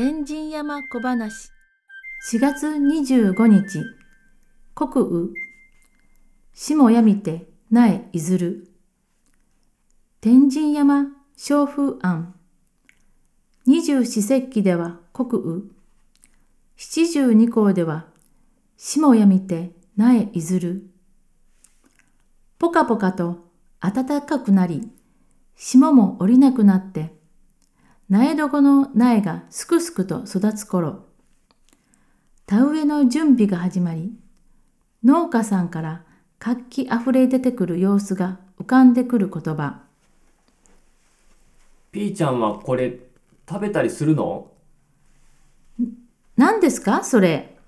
天神山小話4月25日国雨下やみて苗いずる天神山小風庵。二十四節気では国雨七十二項では下やみて苗いずるぽかぽかと暖かくなり霜も降りなくなって苗床の苗がすくすくと育つ頃、田植えの準備が始まり、農家さんから活気あふれ出てくる様子が浮かんでくる言葉。ピーちゃんはこれ食べたりするの何ですかそれ。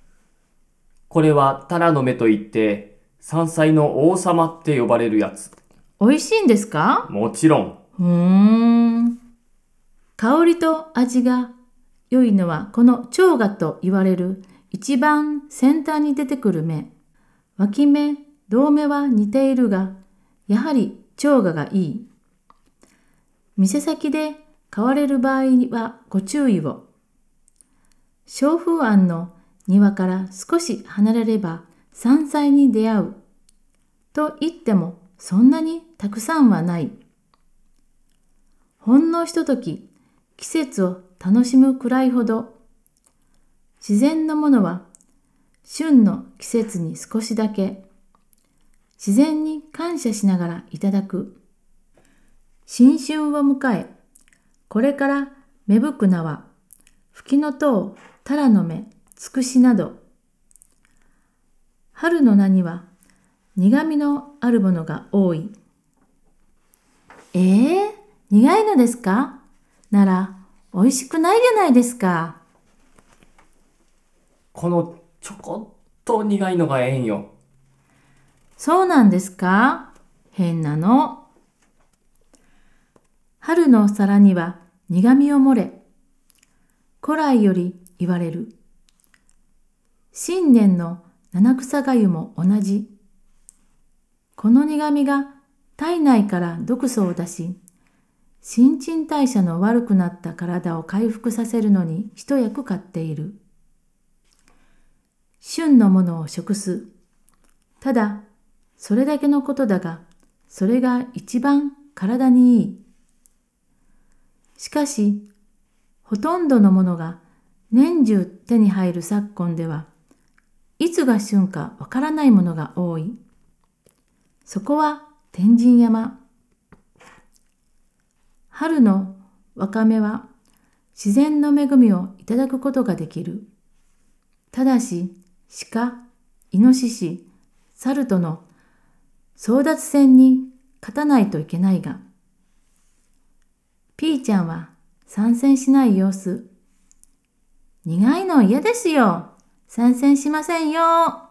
これはタラの芽といって、山菜の王様って呼ばれるやつ。美味しいんですかもちろん。ふーん。香りと味が良いのはこの蝶芽と言われる一番先端に出てくる芽。脇芽、同芽は似ているが、やはり蝶芽がいい。店先で買われる場合はご注意を。小風庵の庭から少し離れれば山菜に出会う。と言ってもそんなにたくさんはない。ほんのひととき季節を楽しむくらいほど、自然のものは旬の季節に少しだけ、自然に感謝しながらいただく。新春を迎え、これから芽吹く名は吹きの塔、タラの芽、つくしなど、春の名には苦味のあるものが多い。ええー、苦いのですかなら美味しくないじゃないですか。このちょこっと苦いのがええんよ。そうなんですか変なの。春のお皿には苦味を漏れ。古来より言われる。新年の七草がゆも同じ。この苦味が体内から毒素を出し、新陳代謝の悪くなった体を回復させるのに一役買っている。旬のものを食す。ただ、それだけのことだが、それが一番体にいい。しかし、ほとんどのものが年中手に入る昨今では、いつが旬かわからないものが多い。そこは天神山。春のわかめは自然の恵みをいただくことができる。ただし、鹿、イノシシ、サルとの争奪戦に勝たないといけないが、ピーちゃんは参戦しない様子。苦いの嫌ですよ。参戦しませんよ。